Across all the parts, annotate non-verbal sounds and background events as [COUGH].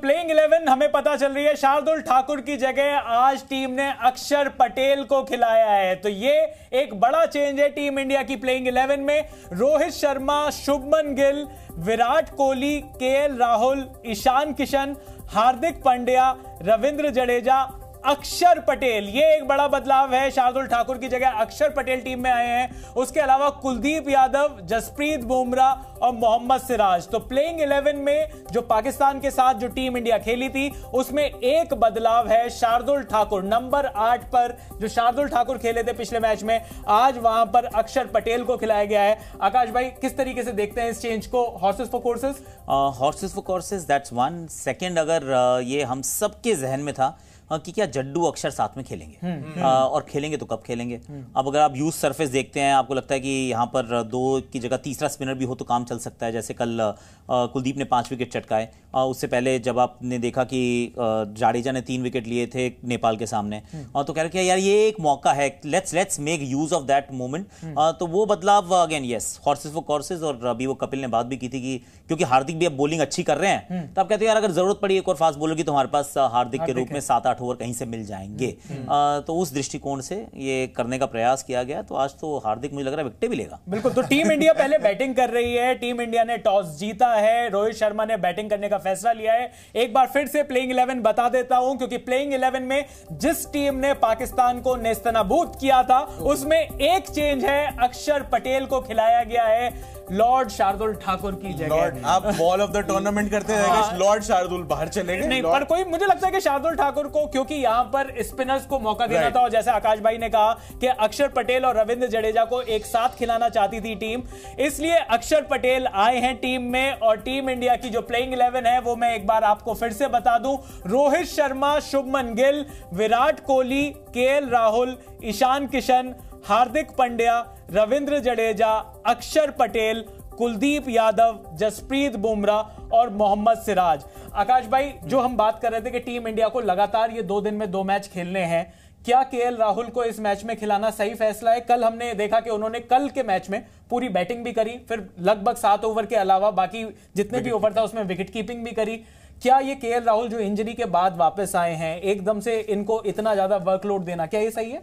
Playing 11 हमें पता चल रही है शार्दुल ठाकुर की जगह आज टीम ने अक्षर पटेल को खिलाया है तो ये एक बड़ा चेंज है टीम इंडिया की प्लेइंग 11 में रोहित शर्मा शुभमन गिल विराट कोहली के राहुल ईशान किशन हार्दिक पांड्या रविंद्र जडेजा अक्षर पटेल ये एक बड़ा बदलाव है शार्दुल ठाकुर की जगह अक्षर पटेल टीम में आए हैं उसके अलावा कुलदीप यादव जसप्रीत बुमराह और मोहम्मद सिराज तो प्लेइंग इलेवन में जो पाकिस्तान के साथ जो टीम इंडिया खेली थी उसमें एक बदलाव है शार्दुल ठाकुर नंबर आठ पर जो शार्दुल ठाकुर खेले थे पिछले मैच में आज वहां पर अक्षर पटेल को खिलाया गया है आकाश भाई किस तरीके से देखते हैं इस चेंज को horses for courses horses for courses that's one second अगर uh, ये हम सबके जहन में था हाँ, कि क्या जड्डू अक्षर साथ में खेलेंगे हम्म, हाँ, हम्म। और खेलेंगे तो कब खेलेंगे हम्म। अब अगर आप यूज सरफेस देखते हैं आपको लगता है कि यहाँ पर दो की जगह तीसरा स्पिनर भी हो तो काम चल सकता है जैसे कल कुलदीप ने पांच विकेट चटकाए उससे पहले जब आपने देखा कि जाडेजा ने तीन विकेट लिए थे नेपाल के सामने और तो कह रहे यार ये एक मौका है let's let's make use of that moment तो वो बदलाव again yes horses for courses और अभी वो कपिल ने बात भी की थी कि क्योंकि हार्दिक भी अब बॉलिंग अच्छी कर रहे हैं हम्म। तो आप कहते हैं यार अगर जरूरत पड़ी एक और फास्ट बोलर की तो हमारे पास हार्दिक के रूप में सात आठ ओवर कहीं से मिल जाएंगे हम्म, हम्म। तो उस दृष्टिकोण से ये करने का प्रयास किया गया तो आज तो हार्दिक मुझे लग रहा है विकटे भी लेगा बिल्कुल तो टीम इंडिया पहले बैटिंग कर रही है टीम इंडिया ने टॉस जीता है रोहित शर्मा ने बैटिंग करने का फैसला लिया है एक बार फिर से प्लेइंग इलेवन बता देता हूं क्योंकि प्लेइंग इलेवन में जिस टीम ने पाकिस्तान को नेस्तनाबूत किया था उसमें एक चेंज है अक्षर पटेल को खिलाया गया है लॉर्ड शार्दुल ठाकुर की जगह आप बॉल ऑफ द टूर्नामेंट करते हैं हाँ। लॉर्ड शार्दुल बाहर चले गए नहीं पर कोई मुझे लगता है कि शार्दुल ठाकुर को क्योंकि यहाँ पर स्पिनर्स को मौका देना था और जैसे आकाश भाई ने कहा कि अक्षर पटेल और रविंद्र जडेजा को एक साथ खिलाना चाहती थी टीम इसलिए अक्षर पटेल आए हैं टीम में और टीम इंडिया की जो प्लेइंग इलेवन है वो मैं एक बार आपको फिर से बता दूं रोहित शर्मा शुभमन गिल विराट कोहली के राहुल ईशान किशन हार्दिक पंड्या रविंद्र जडेजा अक्षर पटेल कुलदीप यादव जसप्रीत बुमराह और मोहम्मद सिराज आकाश भाई जो हम बात कर रहे थे कि टीम इंडिया को लगातार ये दो दिन में दो मैच खेलने हैं क्या के राहुल को इस मैच में खिलाना सही फैसला है कल हमने देखा कि उन्होंने कल के मैच में पूरी बैटिंग भी करी फिर लगभग सात ओवर के अलावा बाकी जितने भी ओवर था उसमें विकेट कीपिंग भी करी क्या ये के राहुल जो इंजरी के बाद वापस आए हैं एकदम से इनको इतना ज्यादा वर्कलोड देना क्या ये सही है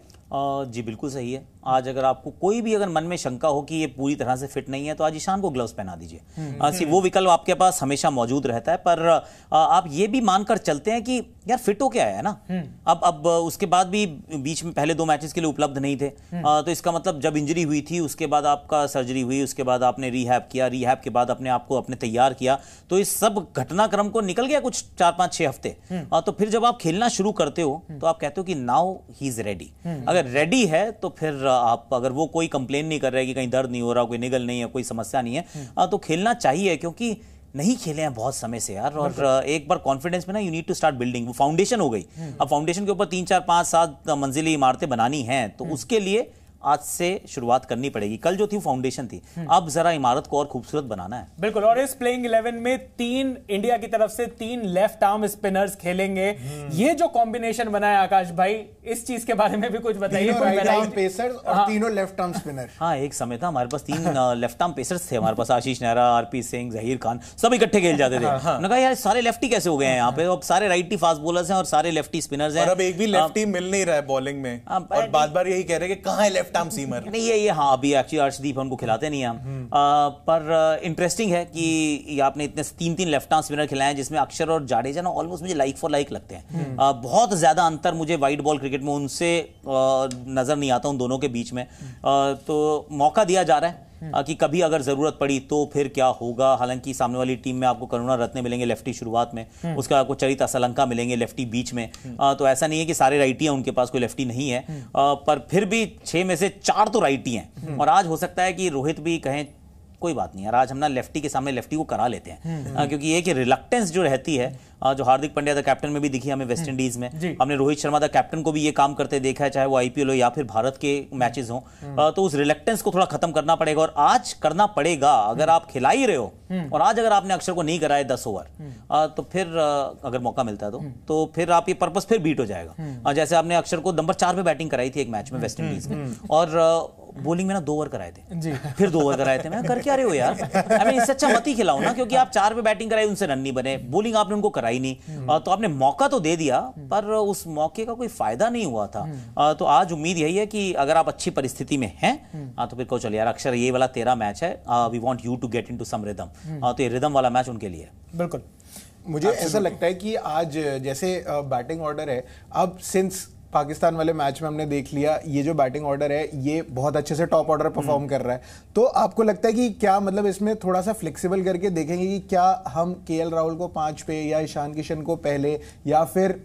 जी बिल्कुल सही है आज अगर आपको कोई भी अगर मन में शंका हो कि ये पूरी तरह से फिट नहीं है तो आज ईशान को ग्लव्स पहना दीजिए हम्म, सी वो हम्म। विकल्प आपके पास हमेशा मौजूद रहता है पर आप ये भी मानकर चलते हैं कि यार फिट हो क्या है ना हम्म। अब अब उसके बाद भी बीच में पहले दो मैचेस के लिए उपलब्ध नहीं थे तो इसका मतलब जब इंजरी हुई थी उसके बाद आपका सर्जरी हुई उसके बाद आपने रीहैप किया रीहैप के बाद अपने आपको अपने तैयार किया तो इस सब घटनाक्रम को निकल गया कुछ चार पांच छह हफ्ते तो फिर जब आप खेलना शुरू करते हो तो आप कहते हो कि नाउ ही इज रेडी अगर रेडी है तो फिर आप अगर वो कोई कंप्लेन नहीं कर रहे कि कहीं दर्द नहीं हो रहा कोई निगल नहीं है कोई समस्या नहीं है हम्म। तो खेलना चाहिए क्योंकि नहीं खेले हैं बहुत समय से यार और एक बार कॉन्फिडेंस में ना you need to start building वो फाउंडेशन हो गई हम्म। अब फाउंडेशन के ऊपर तीन चार पांच सात मंजिली इमारतें बनानी हैं तो हम्म। उसके लिए आज से शुरुआत करनी पड़ेगी कल जो थी फाउंडेशन थी हम्म। अब जरा इमारत को और खूबसूरत बनाना है बिल्कुल और इस प्लेइंग इलेवन में तीन इंडिया की तरफ से तीन लेफ्ट आर्म स्पिनर्स खेलेंगे हम्म। ये जो कॉम्बिनेशन बनाया आकाश भाई इस चीज के बारे में भी कुछ बताइए तीनों लेफ्ट आर्म स्पिनर हाँ एक समय था हमारे पास तीन लेफ्ट आर्म पेसर्स थे हमारे पास आशीष नेहरा आरपी सिंह जहीर खान सब इकट्ठे खेल जाते थे मैंने हाँ, हाँ। कहा यार सारे लेफ्टी कैसे हो गए हैं यहाँ पे अब सारे राइटी फास्ट बॉलर्स हैं और सारे लेफ्टी स्पिनर्स हैं अब एक भी लेफ्टी मिल नहीं रहा है बॉलिंग में हाँ, और बार बार यही कह रहे हैं कि कहाँ है लेफ्ट टर्म सीमर नहीं ये ये हाँ अभी एक्चुअली अर्शदीप उनको खिलाते नहीं हम हम्म। पर इंटरेस्टिंग है कि आपने इतने तीन तीन लेफ्ट आर्म स्पिनर खिलाए हैं जिसमें अक्षर और जाडेजा ना ऑलमोस्ट मुझे लाइक फॉर लाइक लगते हैं हम्म। बहुत ज्यादा अंतर मुझे वाइट बॉल क्रिकेट में उनसे नजर नहीं आता उन दोनों के बीच में हम्म। तो मौका दिया जा रहा है हम्म। हाँ, कि कभी अगर ज़रूरत पड़ी तो फिर क्या होगा हालांकि सामने वाली टीम में आपको करुणा रत्न मिलेंगे लेफ्टी शुरुआत में हम्म। बाद आपको चरित असलंका मिलेंगे लेफ्टी बीच में हम्म। हाँ, तो ऐसा नहीं है कि सारे राइटी हैं उनके पास कोई लेफ्टी नहीं है हाँ, पर फिर भी छह में से चार तो राइटी हैं और आज हो सकता है कि रोहित भी कहें कोई बात नहीं यार आज हम ना लेफ्टी के सामने लेफ्टी को करा लेते हैं हम्म, हम्म। आ, क्योंकि एक कि रिलक्टेंस जो रहती है जो हार्दिक पंड्या था कैप्टन में भी दिखी हमें वेस्ट हम्म। इंडीज में हमने रोहित शर्मा था कैप्टन को भी ये काम करते देखा है चाहे वो आईपीएल हो या फिर भारत के मैचेस हो तो उस रिलेक्टेंस को थोड़ा खत्म करना पड़ेगा और आज करना पड़ेगा अगर आप खिला ही रहे हो और आज अगर आपने अक्षर को नहीं कराया दस ओवर तो फिर अगर मौका मिलता है तो तो फिर आप ये पर्पज फिर बीट हो जाएगा जैसे आपने अक्षर को नंबर चार पे बैटिंग कराई थी एक मैच में वेस्ट इंडीज में और बोलिंग में ना दो ओवर कराए थे जी फिर दो ओवर कराए थे मैं कर क्या रहे हो यार आई मीन इससे अच्छा मत ही खिलाओ ना क्योंकि आप चार पे बैटिंग कराई उनसे रन नहीं बने बोलिंग आपने उनको कराई नहीं हम्म। तो आपने मौका तो दे दिया हम्म। पर उस मौके का कोई फायदा नहीं हुआ था हम्म। तो आज उम्मीद यही है कि अगर आप अच्छी परिस्थिति में हैं तो फिर कहो चलिए यार अक्षर ये वाला तेरा मैच है we want you to get into some rhythm तो ये रिदम वाला मैच उनके लिए बिल्कुल मुझे ऐसा लगता है कि आज जैसे बैटिंग ऑर्डर है अब सिंस पाकिस्तान वाले मैच में हमने देख लिया ये जो बैटिंग ऑर्डर है ये बहुत अच्छे से टॉप ऑर्डर परफॉर्म हम्म। कर रहा है तो आपको लगता है कि क्या मतलब इसमें थोड़ा सा फ्लेक्सिबल करके देखेंगे कि क्या हम के राहुल को पाँच पे या ईशान किशन को पहले या फिर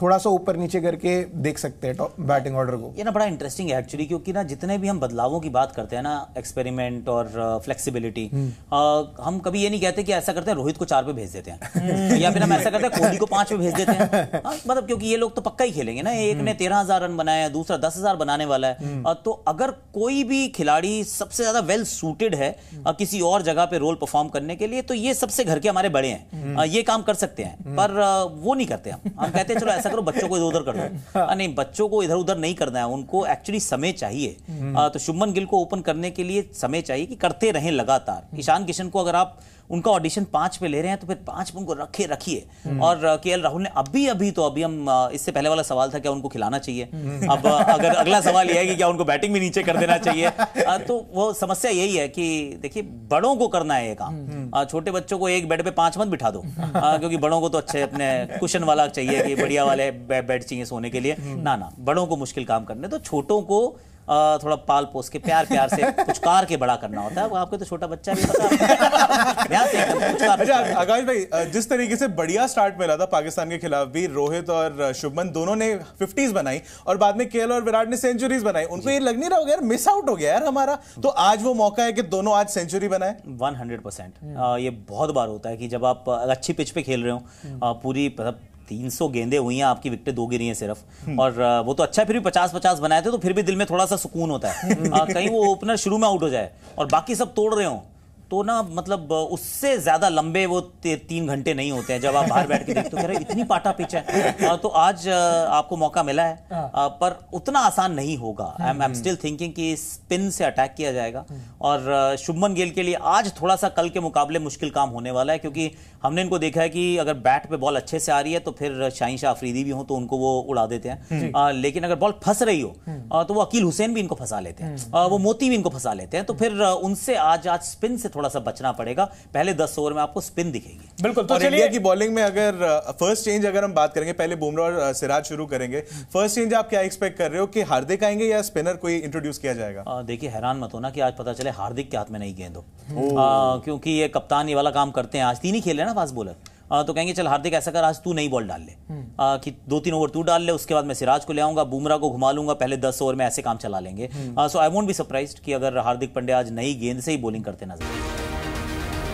थोड़ा सा ऊपर नीचे करके देख सकते हैं बैटिंग ऑर्डर को ये ना बड़ा इंटरेस्टिंग है एक्चुअली क्योंकि ना जितने भी हम बदलावों की बात करते हैं ना एक्सपेरिमेंट और फ्लेक्सिबिलिटी uh, हम्म। uh, हम कभी ये नहीं कहते कि ऐसा करते हैं रोहित को चार पे भेज देते हैं हम्म। या फिर हम ऐसा करते हैं [LAUGHS] कोहली को पांच पे भेज देते हैं हाँ, मतलब क्योंकि ये लोग तो पक्का ही खेलेंगे ना एक ने हम्म। तेरह हजार रन बनाया है दूसरा दस हजार बनाने वाला है तो अगर कोई भी खिलाड़ी सबसे ज्यादा वेल सूटेड है किसी और जगह पे रोल परफॉर्म करने के लिए तो ये सबसे घर के हमारे बड़े हैं ये काम कर सकते हैं पर वो नहीं करते हम हम कहते हैं चलो ऐसा ऐसा करो बच्चों को इधर उधर कर दो [LAUGHS] हाँ। नहीं बच्चों को इधर उधर नहीं करना है उनको एक्चुअली समय चाहिए आ, हम्म। तो शुभमन गिल को ओपन करने के लिए समय चाहिए कि करते रहें लगातार हम्म। ईशान किशन को अगर आप उनका ऑडिशन पांच पे ले रहे हैं तो फिर पांच पे उनको रखे रखिए और के एल राहुल ने अभी अभी तो अभी हम इससे पहले वाला सवाल था क्या उनको खिलाना चाहिए हम्म। अब अगर अगला सवाल यह है कि क्या उनको बैटिंग भी नीचे कर देना चाहिए तो वो समस्या यही है कि देखिए बड़ों को करना है ये काम हम्म। छोटे बच्चों को एक बेड पे पांच मत बिठा दो क्योंकि बड़ों को तो अच्छे अपने कुशन वाला चाहिए कि बढ़िया वाले बेड चाहिए सोने के लिए हम्म। ना ना बड़ों को मुश्किल काम करने तो छोटों को थोड़ा पाल पोस के प्यार प्यार से पुचकार [LAUGHS] के बड़ा करना होता है आपको तो छोटा बच्चा भी पता [LAUGHS] अच्छा, आकाश भाई जिस तरीके से बढ़िया स्टार्ट मिला था पाकिस्तान के खिलाफ भी रोहित और शुभमन दोनों ने फिफ्टीज बनाई और बाद में केएल और विराट ने सेंचुरीज बनाई उनको ये लग नहीं रहा यार मिस आउट हो गया यार हमारा तो आज वो मौका है कि दोनों आज सेंचुरी बनाए वन हंड्रेड परसेंट ये बहुत बार होता है कि जब आप अच्छी पिच पे खेल रहे हो हम्म। पूरी मतलब तीन सौ गेंदे हुई हैं आपकी विकटें दो गिरी हैं सिर्फ हम्म। और वो तो अच्छा फिर भी पचास पचास बनाए थे तो फिर भी दिल में थोड़ा सा सुकून होता है [LAUGHS] हाँ, कहीं वो ओपनर शुरू में आउट हो जाए और बाकी सब तोड़ रहे हो तो ना मतलब उससे ज्यादा लंबे वो तीन घंटे नहीं होते हैं जब आप बाहर बैठ के देखते हो तो इतनी पाटा पिच है तो आज आपको मौका मिला है हाँ। पर उतना आसान नहीं होगा आई एम स्टिल थिंकिंग कि स्पिन से अटैक किया जाएगा हम्म। और शुभमन गिल के लिए आज थोड़ा सा कल के मुकाबले मुश्किल काम होने वाला है क्योंकि हमने इनको देखा है कि अगर बैट पे बॉल अच्छे से आ रही है तो फिर शाहिन शाह अफरीदी भी हो तो उनको वो उड़ा देते हैं लेकिन अगर बॉल फंस रही हो हम्म। तो वो अकील हुसैन भी इनको फंसा लेते हैं हम्म। वो मोती भी इनको फंसा लेते हैं तो फिर उनसे आज आज स्पिन से थोड़ा सा बचना पड़ेगा पहले दस ओवर में आपको स्पिन दिखेगी बिल्कुल तो इंडिया की बॉलिंग में अगर फर्स्ट चेंज अगर हम बात करेंगे पहले बुमराह और सिराज शुरू करेंगे फर्स्ट चेंज आप क्या एक्सपेक्ट कर रहे हो कि हार्दिक आएंगे या स्पिनर कोई इंट्रोड्यूस किया जाएगा देखिए हैरान मत होना कि आज पता चले हार्दिक के हाथ में नहीं गेंद हो क्योंकि ये कप्तानी वाला काम करते हैं आज तीन ही खेल खेले ना फास्ट बॉलर आ, तो कहेंगे चल हार्दिक ऐसा कर आज तू नई बॉल डाल ले हम्म। आ, कि दो तीन ओवर तू डाल ले उसके बाद मैं सिराज को ले आऊंगा बुमरा को घुमा लूंगा पहले दस ओवर में ऐसे काम चला लेंगे so I won't be surprise कि अगर हार्दिक पंड्या आज नई गेंद से ही बॉलिंग करते नजर